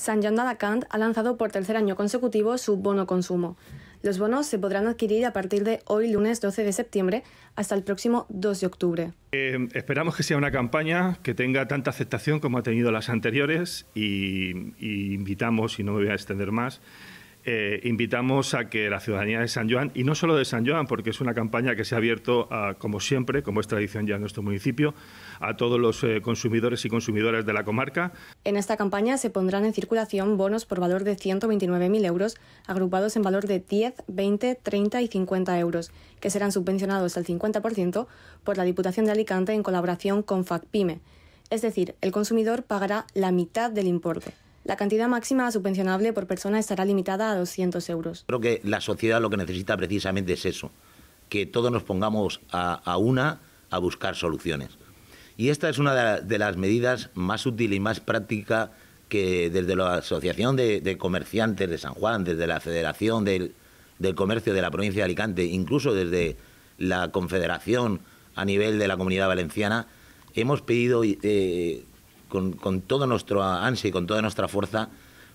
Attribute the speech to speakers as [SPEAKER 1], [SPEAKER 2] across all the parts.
[SPEAKER 1] Sanjanda Cant ha lanzado por tercer año consecutivo su bono consumo. Los bonos se podrán adquirir a partir de hoy, lunes 12 de septiembre, hasta el próximo 2 de octubre.
[SPEAKER 2] Eh, esperamos que sea una campaña que tenga tanta aceptación como ha tenido las anteriores y, invitamos, y no me voy a extender más, eh, invitamos a que la ciudadanía de San Joan, y no solo de San Joan porque es una campaña que se ha abierto, como siempre, como es tradición ya en nuestro municipio, a todos los eh, consumidores y consumidoras de la comarca.
[SPEAKER 1] En esta campaña se pondrán en circulación bonos por valor de 129.000 euros, agrupados en valor de 10, 20, 30 y 50 euros, que serán subvencionados al 50% por la Diputación de Alicante en colaboración con FACPIME. Es decir, el consumidor pagará la mitad del importe. La cantidad máxima subvencionable por persona estará limitada a 200 euros.
[SPEAKER 3] Creo que la sociedad lo que necesita precisamente es eso, que todos nos pongamos a, una a buscar soluciones. Y esta es una de, las medidas más útil y más práctica que desde la Asociación de, Comerciantes de San Juan, desde la Federación del, Comercio de la provincia de Alicante, incluso desde la Confederación a nivel de la Comunidad Valenciana, hemos pedido eh, con, todo nuestro ansia y con toda nuestra fuerza,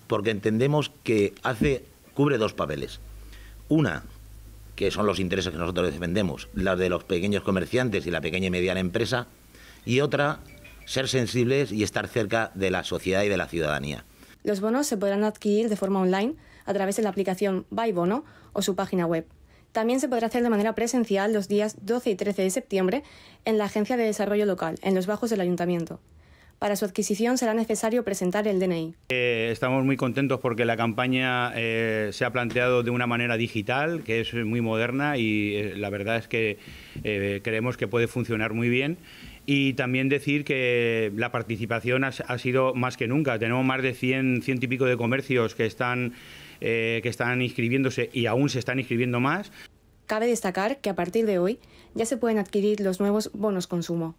[SPEAKER 3] porque entendemos que hace, cubre dos papeles. Una, que son los intereses que nosotros defendemos, los de los pequeños comerciantes y la pequeña y mediana empresa, y otra, ser sensibles y estar cerca de la sociedad y de la ciudadanía.
[SPEAKER 1] Los bonos se podrán adquirir de forma online a través de la aplicación Bono o su página web. También se podrá hacer de manera presencial los días 12 y 13 de septiembre en la Agencia de Desarrollo Local, en los Bajos del Ayuntamiento. Para su adquisición será necesario presentar el DNI.
[SPEAKER 4] Eh, estamos muy contentos porque la campaña eh, se ha planteado de una manera digital, que es muy moderna y eh, la verdad es que creemos que puede funcionar muy bien. Y también decir que la participación ha, sido más que nunca. Tenemos más de 100, 100 y pico de comercios que están, que están inscribiéndose y aún se están inscribiendo más.
[SPEAKER 1] Cabe destacar que a partir de hoy ya se pueden adquirir los nuevos bonos consumo.